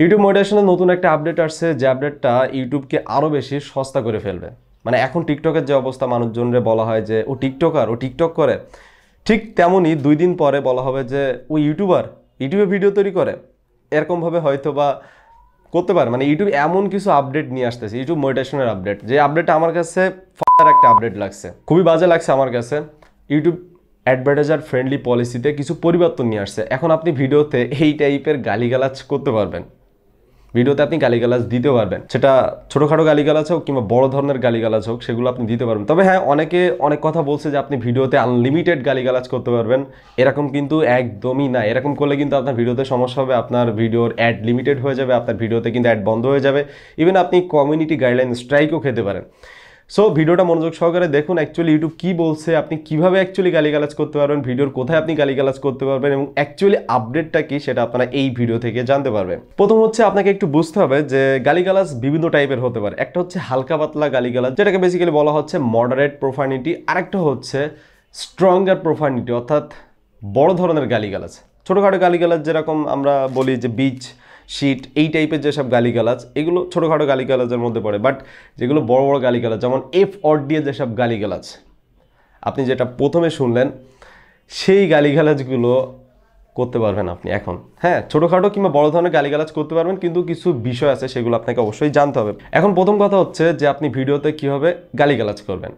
YouTube মডিটেশনের নতুন একটা update আসছে যে আপডেটটা ইউটিউবকে আরও বেশি সস্তা করে ফেলবে মানে এখন টিকটকের যে অবস্থা মানুষজনরে বলা হয় যে ও টিকটকার ও টিকটক করে ঠিক তেমনই দুই দিন পরে বলা হবে যে ও ইউটিউবার ইউটিউবে ভিডিও তৈরি করে এরকমভাবে হয়তো বা করতে পারে মানে ইউটিউব এমন কিছু আপডেট নিয়ে আসতেছে ইউটিউব মডিটেশনের আপডেট যে আপডেটটা আমার কাছে ফার একটা আপডেট লাগছে খুবই বাজে লাগছে আমার কাছে ইউটিউব অ্যাডভার্টাইজার ফ্রেন্ডলি পলিসিতে কিছু পরিবর্তন নিয়ে আসছে এখন আপনি ভিডিওতে এই টাইপের গালিগালাজ করতে পারবেন ভিডিওতে আপনি গালিগালাজ দিতে পারবেন সেটা ছোটোখাটো গালিগালাজ হোক কিংবা বড় ধরনের গালিগালাজ হোক সেগুলো আপনি দিতে পারবেন তবে হ্যাঁ অনেকে অনেক কথা বলছে যে আপনি ভিডিওতে আনলিমিটেড গালিগালাজ করতে পারবেন এরকম কিন্তু একদমই না এরকম করলে কিন্তু আপনার ভিডিওতে সমস্যা হবে আপনার ভিডিওর অ্যাড লিমিটেড হয়ে যাবে আপনার ভিডিওতে কিন্তু অ্যাড বন্ধ হয়ে যাবে ইভেন আপনি কমিউনিটি গাইডলাইন স্ট্রাইকও খেতে পারেন সো ভিডিওটা মনোযোগ সহকারে দেখুন অ্যাকচুয়ালি ইউটিউব কী বলছে আপনি কীভাবে অ্যাকচুয়ালি গালিগালাজ করতে পারবেন ভিডিওর কোথায় আপনি গালিগালাজ করতে পারবেন এবং অ্যাকচুয়ালি আপডেটটা কী সেটা আপনারা এই ভিডিও থেকে জানতে পারবেন প্রথম হচ্ছে আপনাকে একটু বুঝতে হবে যে গালিগালাজ বিভিন্ন টাইপের হতে পারে একটা হচ্ছে হালকা পাতলা গালিগালাজ যেটাকে বেসিক্যালি বলা হচ্ছে মডারেট প্রোফানিটি আরেকটা হচ্ছে স্ট্রঙ্গার প্রোফানিটি অর্থাৎ বড় ধরনের গালিগালাজ ছোটোখাটো গালিগালাজ যেরকম আমরা বলি যে বীজ শিট এই টাইপের যেসব গালিগালাজ এগুলো ছোটোখাটো গালিগালাজের মধ্যে পড়ে বাট যেগুলো বড় বড় গালিগালাজ যেমন এফ অর দিয়ে যেসব গালিগালাজ আপনি যেটা প্রথমে শুনলেন সেই গালিগালাজগুলো করতে পারবেন আপনি এখন হ্যাঁ ছোটোখাটো কিংবা বড় ধরনের গালিগালাজ করতে পারবেন কিন্তু কিছু বিষয় আছে সেগুলো আপনাকে অবশ্যই জানতে হবে এখন প্রথম কথা হচ্ছে যে আপনি ভিডিওতে কীভাবে গালিগালাজ করবেন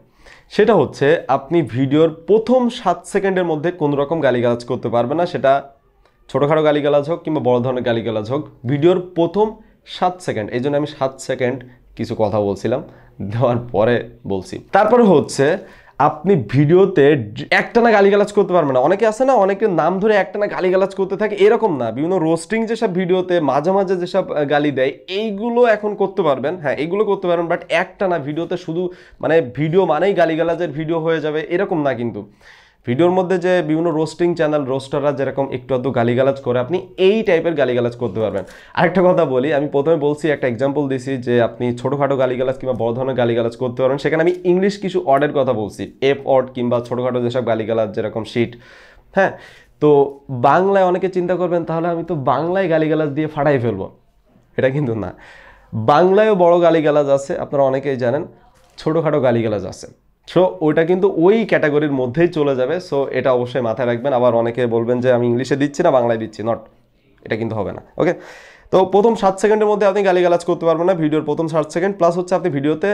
সেটা হচ্ছে আপনি ভিডিওর প্রথম সাত সেকেন্ডের মধ্যে কোনো রকম গালিগালাজ করতে পারবেন না সেটা ছোটোখাটো গালিগালাজ হোক কিংবা বড় ধরনের গালিগালাজ হোক ভিডিওর প্রথম সাত সেকেন্ড এই জন্য আমি সাত সেকেন্ড কিছু কথা বলছিলাম দেওয়ার পরে বলছি তারপরে হচ্ছে আপনি ভিডিওতে একটানা গালিগালাজ করতে পারবেন না অনেকে আছে না অনেকের নাম ধরে একটানা গালিগালাজ করতে থাকে এরকম না বিভিন্ন রোস্টিং যেসব ভিডিওতে মাঝে মাঝে যেসব গালি দেয় এইগুলো এখন করতে পারবেন হ্যাঁ এইগুলো করতে পারবেন বাট একটানা ভিডিওতে শুধু মানে ভিডিও মানেই গালিগালাজের ভিডিও হয়ে যাবে এরকম না কিন্তু ভিডিওর মধ্যে যে বিভিন্ন রোস্টিং চ্যানেল রোস্টাররা যেরকম একটু আধটু গালিগালাজ করে আপনি এই টাইপের গালিগালাজ করতে পারবেন আরেকটা কথা বলি আমি প্রথমে বলছি একটা এক্সাম্পল দিছি যে আপনি ছোটোখাটো গালিগালাজ কিংবা বড় ধরনের গালিগালাজ করতে পারবেন সেখানে আমি ইংলিশ কিছু অর্ডের কথা বলছি এফ অর্ড কিংবা ছোটোখাটো যেসব গালিগালাজ যেরকম শিট হ্যাঁ তো বাংলায় অনেকে চিন্তা করবেন তাহলে আমি তো বাংলায় গালিগালাজ দিয়ে ফাটাই ফেলবো এটা কিন্তু না বাংলায়ও বড় গালিগালাজ আছে আপনারা অনেকেই জানেন ছোটোখাটো গালিগালাজ আছে সো ওইটা কিন্তু ওই ক্যাটাগরির মধ্যেই চলে যাবে সো এটা অবশ্যই মাথায় রাখবেন আবার অনেকে বলবেন যে আমি ইংলিশে দিচ্ছি না বাংলায় দিচ্ছি নট এটা কিন্তু হবে না ওকে তো প্রথম সাত সেকেন্ডের মধ্যে আপনি গালিগালাজ করতে পারবেন না ভিডিওর প্রথম সাত সেকেন্ড প্লাস হচ্ছে আপনি ভিডিওতে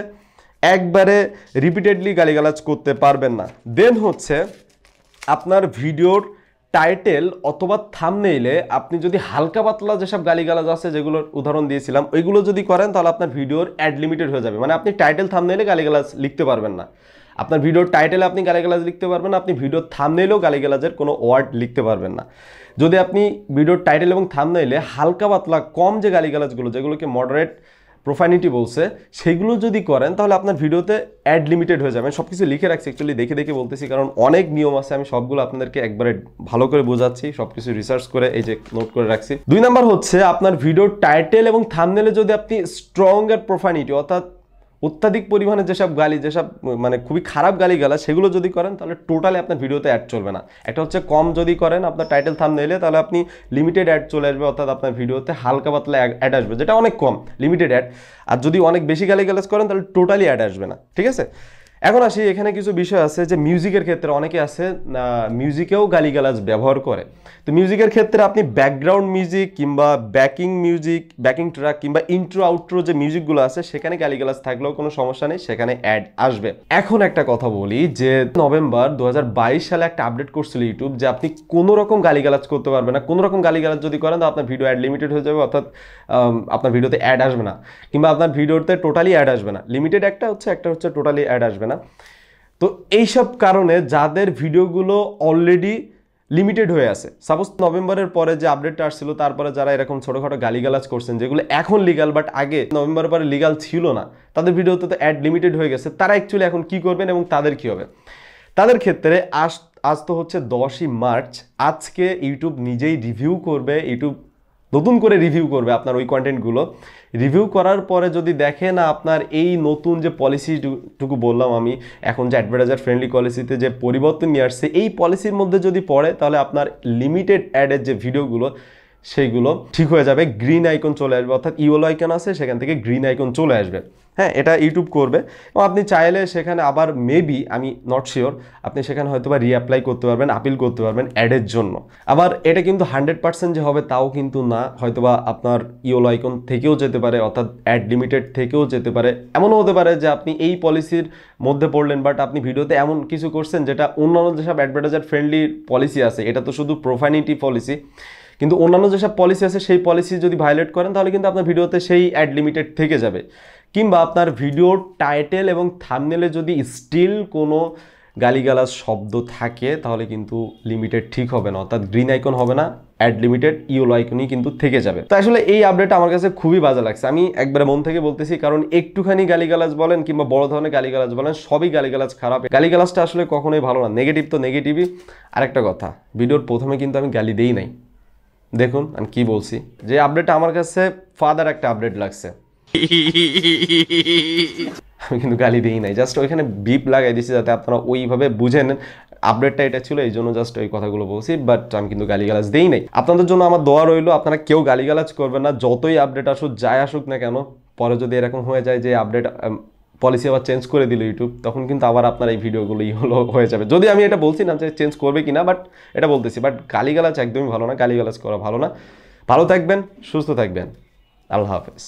একবারে রিপিটেডলি গালিগালাজ করতে পারবেন না দেন হচ্ছে আপনার ভিডিওর টাইটেল অথবা থামনেইলে আপনি যদি হালকা পাতলা যেসব গালিগালাজ আছে যেগুলোর উদাহরণ দিয়েছিলাম ওইগুলো যদি করেন তাহলে আপনার ভিডিওর অ্যাড লিমিটেড হয়ে যাবে মানে আপনি টাইটেল থামনেইলে গালিগালাজ লিখতে পারবেন না আপনার ভিডিওর টাইটেলে আপনি গালিগালাজ লিখতে পারবেন আপনি ভিডিওর থামনেলেও গালিগালাজের কোনো ওয়ার্ড লিখতে পারবেন না যদি আপনি ভিডিওর টাইটেল এবং নাইলে হালকা পাতলা কম যে গালিগালাজগুলো যেগুলোকে মডারেট প্রোফাইনিটি বলছে সেগুলো যদি করেন তাহলে আপনার ভিডিওতে অ্যাড লিমিটেড হয়ে যাবে সব কিছু লিখে রাখছি অ্যাকচুয়ালি দেখে দেখে বলতেছি কারণ অনেক নিয়ম আছে আমি সবগুলো আপনাদেরকে একবারে ভালো করে বোঝাচ্ছি সব কিছু রিসার্চ করে এই যে নোট করে রাখছি দুই নাম্বার হচ্ছে আপনার ভিডিওর টাইটেল এবং থামনেলে যদি আপনি স্ট্রং অ্যাড প্রোফাইনিটি অর্থাৎ অত্যাধিক পরিমাণে যেসব গালি যেসব মানে খুবই খারাপ গালি গালা সেগুলো যদি করেন তাহলে টোটালি আপনার ভিডিওতে অ্যাড চলবে না একটা হচ্ছে কম যদি করেন আপনার টাইটেল থাম নিলে তাহলে আপনি লিমিটেড অ্যাড চলে আসবে অর্থাৎ আপনার ভিডিওতে হালকা পাতলা অ্যাড আসবে যেটা অনেক কম লিমিটেড অ্যাড আর যদি অনেক বেশি গালি গালাজ করেন তাহলে টোটালি অ্যাড আসবে না ঠিক আছে এখন আসি এখানে কিছু বিষয় আছে যে মিউজিকের ক্ষেত্রে অনেকে আছে মিউজিকেও গালিগালাজ ব্যবহার করে তো মিউজিকের ক্ষেত্রে আপনি ব্যাকগ্রাউন্ড মিউজিক কিংবা ব্যাকিং মিউজিক ব্যাকিং ট্র্যাক কিংবা ইন্ট্রো আউট্রো যে মিউজিকগুলো আছে সেখানে গালিগালাজ থাকলেও কোনো সমস্যা নেই সেখানে অ্যাড আসবে এখন একটা কথা বলি যে নভেম্বর দু সালে একটা আপডেট করছিল ইউটিউব যে আপনি কোনো রকম গালিগালাজ করতে পারবেন না কোনো রকম গালিগালাজ যদি করেন তো আপনার ভিডিও অ্যাড লিমিটেড হয়ে যাবে অর্থাৎ আপনার ভিডিওতে অ্যাড আসবে না কিংবা আপনার ভিডিওতে টোটালি অ্যাড আসবে না লিমিটেড একটা হচ্ছে একটা হচ্ছে টোটালি অ্যাড আসবে না না তো এইসব কারণে যাদের ভিডিওগুলো অলরেডি লিমিটেড হয়ে আছে সাপোজ নভেম্বরের পরে যে আপডেটটা আসছিল তারপরে যারা এরকম ছোটোখাটো গালিগালাজ করছেন যেগুলো এখন লিগাল বাট আগে নভেম্বরের পরে লিগাল ছিল না তাদের ভিডিওতে তো অ্যাড লিমিটেড হয়ে গেছে তারা অ্যাকচুয়ালি এখন কি করবেন এবং তাদের কি হবে তাদের ক্ষেত্রে আজ আজ তো হচ্ছে দশই মার্চ আজকে ইউটিউব নিজেই রিভিউ করবে ইউটিউব নতুন করে রিভিউ করবে আপনার ওই কন্টেন্টগুলো রিভিউ করার পরে যদি দেখে না আপনার এই নতুন যে পলিসিটুকু বললাম আমি এখন যে অ্যাডভার্টাইজার ফ্রেন্ডলি পলিসিতে যে পরিবর্তন নিয়ে আসছে এই পলিসির মধ্যে যদি পড়ে তাহলে আপনার লিমিটেড অ্যাডের যে ভিডিওগুলো সেইগুলো ঠিক হয়ে যাবে গ্রিন আইকন চলে আসবে অর্থাৎ ইউএল আইকন আছে সেখান থেকে গ্রিন আইকন চলে আসবে হ্যাঁ এটা ইউটিউব করবে এবং আপনি চাইলে সেখানে আবার মেবি আমি নট শিওর আপনি সেখানে হয়তো বা রিঅ্যাপ্লাই করতে পারবেন আপিল করতে পারবেন অ্যাডের জন্য আবার এটা কিন্তু হান্ড্রেড পার্সেন্ট যে হবে তাও কিন্তু না হয়তোবা আপনার ইওল আইকন থেকেও যেতে পারে অর্থাৎ অ্যাড লিমিটেড থেকেও যেতে পারে এমনও হতে পারে যে আপনি এই পলিসির মধ্যে পড়লেন বাট আপনি ভিডিওতে এমন কিছু করছেন যেটা অন্যান্য যেসব অ্যাডভার্টাইজার ফ্রেন্ডলি পলিসি আছে এটা তো শুধু প্রোফাইনিটি পলিসি কিন্তু অন্যান্য যেসব পলিসি আছে সেই পলিসি যদি ভায়োলেট করেন তাহলে কিন্তু আপনার ভিডিওতে সেই অ্যাড লিমিটেড থেকে যাবে কিংবা আপনার ভিডিওর টাইটেল এবং থামনেলে যদি স্টিল কোনো গালিগালাজ শব্দ থাকে তাহলে কিন্তু লিমিটেড ঠিক হবে না অর্থাৎ গ্রিন আইকন হবে না অ্যাড লিমিটেড ইউলো আইকনই কিন্তু থেকে যাবে তো আসলে এই আপডেট আমার কাছে খুবই বাজে লাগছে আমি একবার মন থেকে বলতেছি কারণ একটুখানি গালিগালাজ বলেন কিংবা বড় ধরনের গালিগালাজ বলেন সবই গালিগালাজ খারাপ গালিগালাজটা আসলে কখনোই ভালো না নেগেটিভ তো নেগেটিভই আরেকটা কথা ভিডিওর প্রথমে কিন্তু আমি গালি দিই নাই দেখুন আমি কি বলছি যে আপডেটটা আমার কাছে ফাদার একটা আপডেট লাগছে আমি কিন্তু গালি দিই নাই জাস্ট ওইখানে বিপ লাগাই দিছি যাতে আপনারা ওইভাবে বুঝে নেন আপডেটটা এটা ছিল এই জন্য জাস্ট ওই কথাগুলো বলছি বাট আমি কিন্তু গালিগালাজ দিই নাই আপনাদের জন্য আমার দোয়া রইলো আপনারা কেউ গালিগালাজ করবেন না যতই আপডেট আসুক যাই আসুক না কেন পরে যদি এরকম হয়ে যায় যে আপডেট পলিসি আবার চেঞ্জ করে দিল ইউটিউব তখন কিন্তু আবার আপনার এই ভিডিওগুলোই হলো হয়ে যাবে যদি আমি এটা বলছি না যে চেঞ্জ করবে কি না বাট এটা বলতেছি বাট গালিগালাজ একদমই ভালো না গালিগালাজ করা ভালো না ভালো থাকবেন সুস্থ থাকবেন আল্লাহ হাফেজ